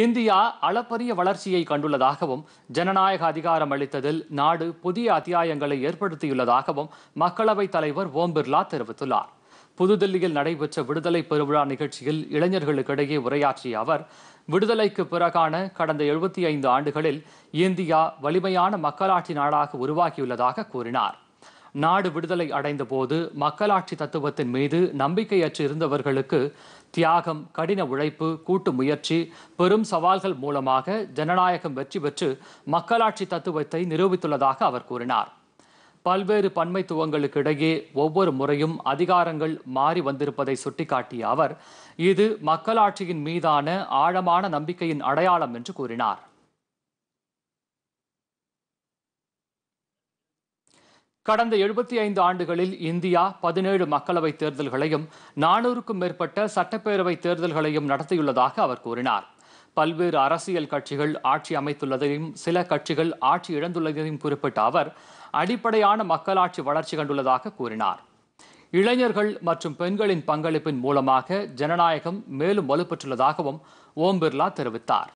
India அளப்பரிய வளர்ச்சியை கண்டுள்ளதாகவும் ஜனநாயக அதிகாரம் அளித்ததில் நாடு புதிய அத்தியாயங்களை ஏற்படுத்தியுள்ளதாகவும் மக்களவைத் தலைவர் ஓம் பிர்லா தெரிவித்துள்ளார் புதுதில்லியில் நடைபெற்ற விடுதலை பெருவிழா நிகழ்ச்சியில் இளைஞர்களுக்கிடையே உரையாற்றிய அவர் விடுதலைக்கு பிறகான கடந்த எழுபத்தி ஐந்து ஆண்டுகளில் இந்தியா வலிமையான மக்களாட்சி நாடாக உருவாகியுள்ளதாக கூறினார் நாடு விடுதலை அடைந்த போது மக்களாட்சி தத்துவத்தின் மீது நம்பிக்கையற்று இருந்தவர்களுக்கு தியாகம் கடின உழைப்பு கூட்டு முயற்சி பெரும் சவால்கள் மூலமாக ஜனநாயகம் வெற்றி பெற்று மக்களாட்சி தத்துவத்தை நிரூபித்துள்ளதாக அவர் கூறினார் பல்வேறு பன்மைத்துவங்களுக்கு இடையே ஒவ்வொரு முறையும் அதிகாரங்கள் மாறி வந்திருப்பதை சுட்டிக்காட்டிய அவர் இது மக்களாட்சியின் மீதான ஆழமான நம்பிக்கையின் அடையாளம் என்று கூறினார் கடந்த எழுபத்தி ஐந்து ஆண்டுகளில் இந்தியா பதினேழு மக்களவைத் தேர்தல்களையும் நானூறுக்கும் மேற்பட்ட சட்டப்பேரவைத் தேர்தல்களையும் நடத்தியுள்ளதாக அவர் கூறினார் பல்வேறு அரசியல் கட்சிகள் ஆட்சி அமைத்துள்ளதையும் சில கட்சிகள் ஆட்சி இழந்துள்ளதையும் குறிப்பிட்ட அவர் அடிப்படையான மக்களாட்சி வளர்ச்சி கண்டுள்ளதாக கூறினார் இளைஞர்கள் மற்றும் பெண்களின் பங்களிப்பின் மூலமாக ஜனநாயகம் மேலும் வலுப்பெற்றுள்ளதாகவும் ஓம் பிர்லா தெரிவித்தார்